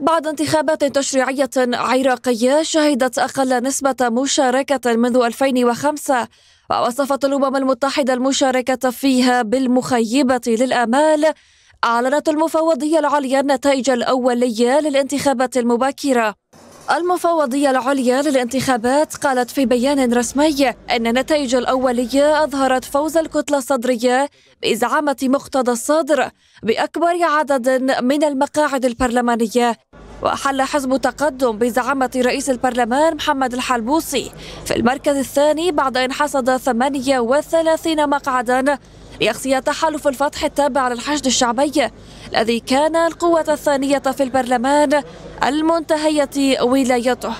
بعد انتخابات تشريعية عراقية شهدت أقل نسبة مشاركة منذ 2005 ووصفت الأمم المتحدة المشاركة فيها بالمخيبة للآمال أعلنت المفوضية العليا النتائج الأولية للانتخابات المبكرة المفوضية العليا للانتخابات قالت في بيان رسمي أن النتائج الأولية أظهرت فوز الكتلة الصدرية بإزعامة مقتضى الصدر بأكبر عدد من المقاعد البرلمانية وحل حزب تقدم بزعامة رئيس البرلمان محمد الحلبوسي في المركز الثاني بعد أن حصد 38 مقعدا ليخصي تحالف الفتح التابع للحشد الشعبي الذي كان القوة الثانية في البرلمان المنتهية ولايته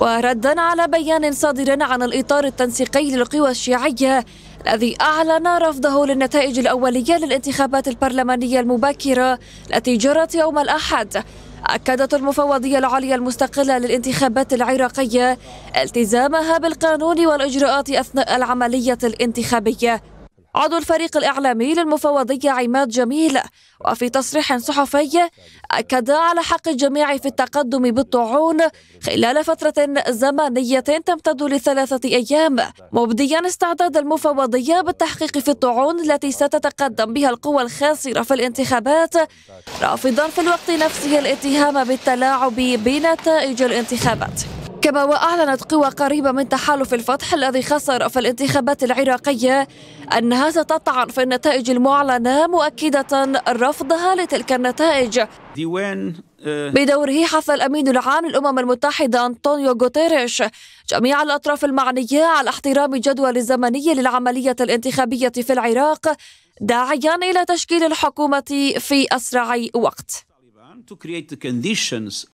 وردا على بيان صادر عن الإطار التنسيقي للقوى الشيعية الذي أعلن رفضه للنتائج الأولية للانتخابات البرلمانية المبكرة التي جرت يوم الأحد أكدت المفوضية العليا المستقلة للانتخابات العراقية التزامها بالقانون والإجراءات أثناء العملية الانتخابية عضو الفريق الإعلامي للمفوضية عماد جميل وفي تصريح صحفي أكد على حق الجميع في التقدم بالطعون خلال فترة زمنية تمتد لثلاثة أيام مبديا استعداد المفوضية بالتحقيق في الطعون التي ستتقدم بها القوى الخاسرة في الانتخابات رافضا في الوقت نفسه الاتهام بالتلاعب بنتائج الانتخابات كما وأعلنت قوى قريبة من تحالف الفتح الذي خسر في الانتخابات العراقية أنها ستطعن في النتائج المعلنة مؤكدة رفضها لتلك النتائج ديوان آه، بدوره حث الأمين العام للأمم المتحدة أنطونيو غوتيريش جميع الأطراف المعنية على احترام الجدول الزمني للعملية الانتخابية في العراق داعيا إلى تشكيل الحكومة في أسرع وقت